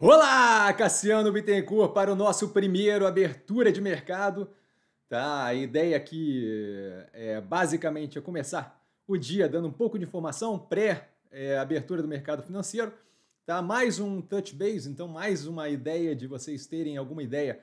Olá, Cassiano Bittencourt para o nosso primeiro abertura de mercado. Tá, a ideia aqui é, é basicamente é começar o dia dando um pouco de informação pré é, abertura do mercado financeiro. Tá, mais um touch base, então mais uma ideia de vocês terem alguma ideia,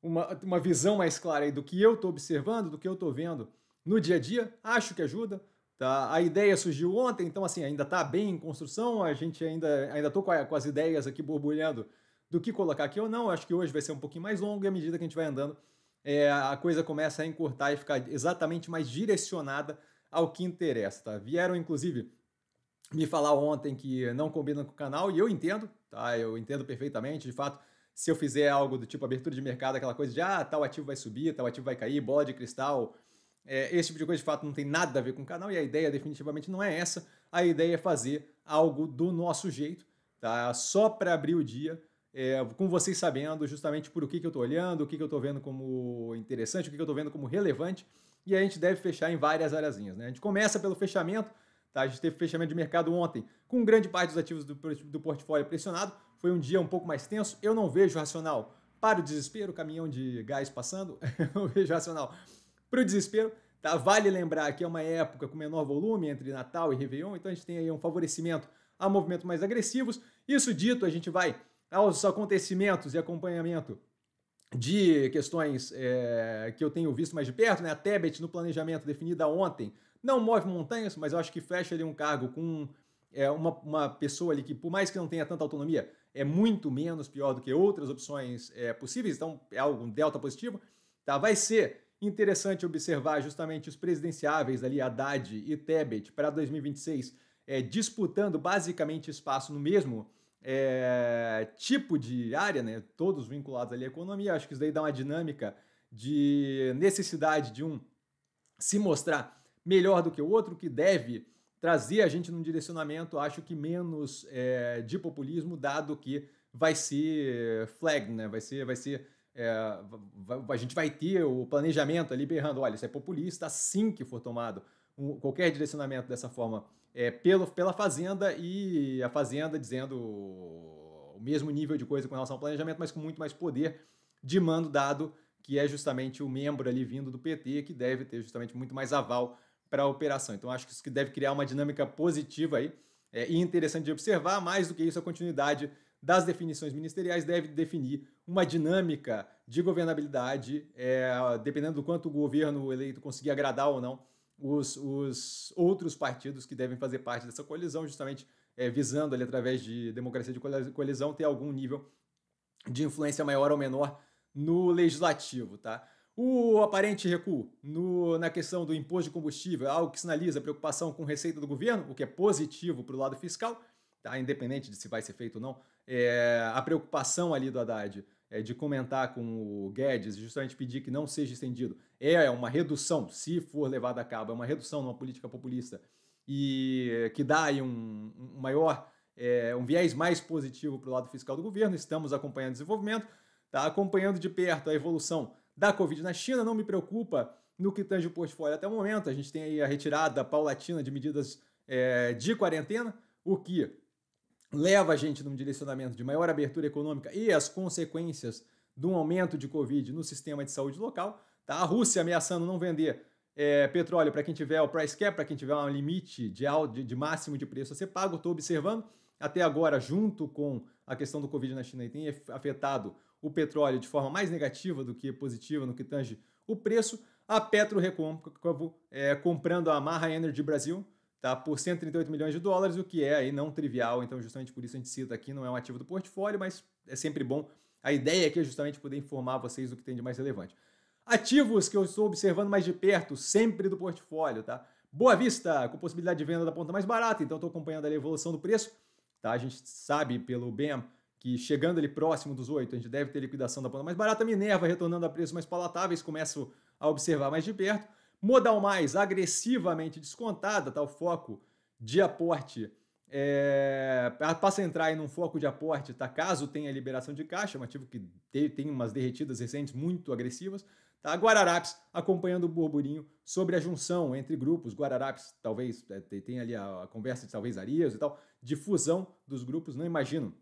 uma, uma visão mais clara aí do que eu estou observando, do que eu estou vendo no dia a dia. Acho que ajuda. Tá? A ideia surgiu ontem, então assim, ainda está bem em construção, a gente ainda ainda com, com as ideias aqui borbulhando do que colocar aqui ou não. Acho que hoje vai ser um pouquinho mais longo e à medida que a gente vai andando, é, a coisa começa a encurtar e ficar exatamente mais direcionada ao que interessa. Tá? Vieram, inclusive, me falar ontem que não combina com o canal, e eu entendo, tá? Eu entendo perfeitamente, de fato. Se eu fizer algo do tipo abertura de mercado, aquela coisa de ah, tal ativo vai subir, tal ativo vai cair, bola de cristal, é, esse tipo de coisa de fato não tem nada a ver com o canal e a ideia definitivamente não é essa. A ideia é fazer algo do nosso jeito, tá? Só para abrir o dia, é, com vocês sabendo justamente por o que, que eu estou olhando, o que, que eu estou vendo como interessante, o que, que eu estou vendo como relevante. E a gente deve fechar em várias áreas. né? A gente começa pelo fechamento, tá? A gente teve fechamento de mercado ontem com grande parte dos ativos do, do portfólio pressionado. Foi um dia um pouco mais tenso. Eu não vejo racional para o desespero, caminhão de gás passando. eu vejo racional para o desespero. Tá? Vale lembrar que é uma época com menor volume entre Natal e Réveillon, então a gente tem aí um favorecimento a movimentos mais agressivos. Isso dito, a gente vai aos acontecimentos e acompanhamento de questões é, que eu tenho visto mais de perto, né? A Tebet no planejamento definida ontem não move montanhas, mas eu acho que fecha ali um cargo com é, uma, uma pessoa ali que, por mais que não tenha tanta autonomia, é muito menos pior do que outras opções é, possíveis, então é algo um delta positivo. Tá? Vai ser Interessante observar justamente os presidenciáveis ali, Haddad e Tebet, para 2026, é, disputando basicamente espaço no mesmo é, tipo de área, né? todos vinculados ali à economia. Acho que isso daí dá uma dinâmica de necessidade de um se mostrar melhor do que o outro, que deve trazer a gente num direcionamento, acho que menos é, de populismo, dado que vai ser flag, né? vai ser, vai ser é, a gente vai ter o planejamento ali berrando, olha, isso é populista, assim que for tomado um, qualquer direcionamento dessa forma é, pelo, pela Fazenda e a Fazenda dizendo o mesmo nível de coisa com relação ao planejamento, mas com muito mais poder de mando dado, que é justamente o membro ali vindo do PT, que deve ter justamente muito mais aval para a operação. Então acho que isso que deve criar uma dinâmica positiva aí é, e interessante de observar, mais do que isso a continuidade das definições ministeriais deve definir uma dinâmica de governabilidade, é, dependendo do quanto o governo eleito conseguir agradar ou não os, os outros partidos que devem fazer parte dessa coalizão, justamente é, visando ali através de democracia de coalizão ter algum nível de influência maior ou menor no legislativo, tá? O aparente recuo no, na questão do imposto de combustível, é algo que sinaliza preocupação com receita do governo, o que é positivo para o lado fiscal, tá? independente de se vai ser feito ou não é, a preocupação ali do Haddad é, de comentar com o Guedes, justamente pedir que não seja estendido, é uma redução, se for levada a cabo, é uma redução numa política populista e que dá aí um, um maior, é, um viés mais positivo para o lado fiscal do governo. Estamos acompanhando o desenvolvimento, está acompanhando de perto a evolução da Covid na China, não me preocupa no que tange o portfólio até o momento. A gente tem aí a retirada paulatina de medidas é, de quarentena, o que leva a gente num direcionamento de maior abertura econômica e as consequências de um aumento de Covid no sistema de saúde local. Tá? A Rússia ameaçando não vender é, petróleo para quem tiver o price cap, para quem tiver um limite de, de, de máximo de preço a ser pago, estou observando. Até agora, junto com a questão do Covid na China, tem afetado o petróleo de forma mais negativa do que positiva no que tange o preço. A Petro Recôncavo é, comprando a Marra Energy Brasil, tá? por 138 milhões de dólares, o que é aí não trivial. Então, justamente por isso a gente cita aqui, não é um ativo do portfólio, mas é sempre bom. A ideia aqui é justamente poder informar vocês do que tem de mais relevante. Ativos que eu estou observando mais de perto, sempre do portfólio, tá? Boa Vista, com possibilidade de venda da ponta mais barata, então estou acompanhando a evolução do preço. Tá? A gente sabe pelo BEM que chegando ali próximo dos 8, a gente deve ter liquidação da ponta mais barata. Minerva retornando a preços mais palatáveis, começo a observar mais de perto. Modal mais agressivamente descontada, tá? O foco de aporte é, passa a entrar em um foco de aporte, tá? Caso tenha liberação de caixa, é um ativo que tem umas derretidas recentes muito agressivas. Tá? Guararapes acompanhando o burburinho sobre a junção entre grupos. Guararapes, talvez, é, tem ali a, a conversa de talvez Arias e tal, de fusão dos grupos. Não imagino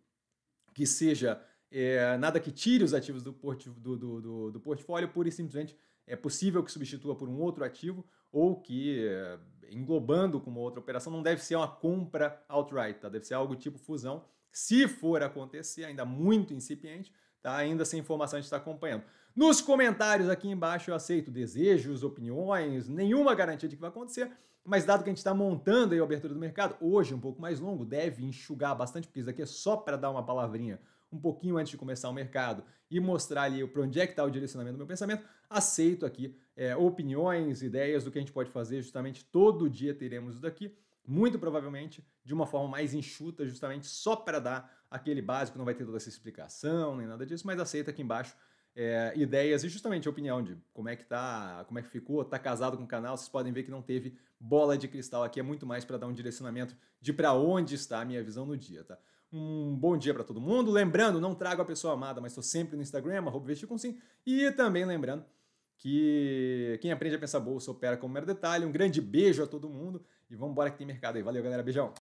que seja é, nada que tire os ativos do, port, do, do, do, do portfólio, pura e simplesmente é possível que substitua por um outro ativo ou que, é, englobando com uma outra operação, não deve ser uma compra outright, tá? deve ser algo tipo fusão. Se for acontecer, ainda muito incipiente, tá? ainda sem informação a gente está acompanhando. Nos comentários aqui embaixo eu aceito desejos, opiniões, nenhuma garantia de que vai acontecer, mas dado que a gente está montando aí a abertura do mercado, hoje um pouco mais longo, deve enxugar bastante, porque isso aqui é só para dar uma palavrinha um pouquinho antes de começar o mercado e mostrar ali para onde é que está o direcionamento do meu pensamento, aceito aqui é, opiniões, ideias do que a gente pode fazer. Justamente todo dia teremos isso daqui, muito provavelmente de uma forma mais enxuta, justamente só para dar aquele básico, não vai ter toda essa explicação nem nada disso, mas aceita aqui embaixo é, ideias e justamente a opinião de como é que tá, como é que ficou, tá casado com o canal, vocês podem ver que não teve bola de cristal aqui, é muito mais para dar um direcionamento de para onde está a minha visão no dia, tá? Um bom dia para todo mundo. Lembrando, não trago a pessoa amada, mas estou sempre no Instagram, sim E também lembrando que quem aprende a pensar bolsa opera como mero detalhe. Um grande beijo a todo mundo e vamos embora que tem mercado aí. Valeu, galera. Beijão.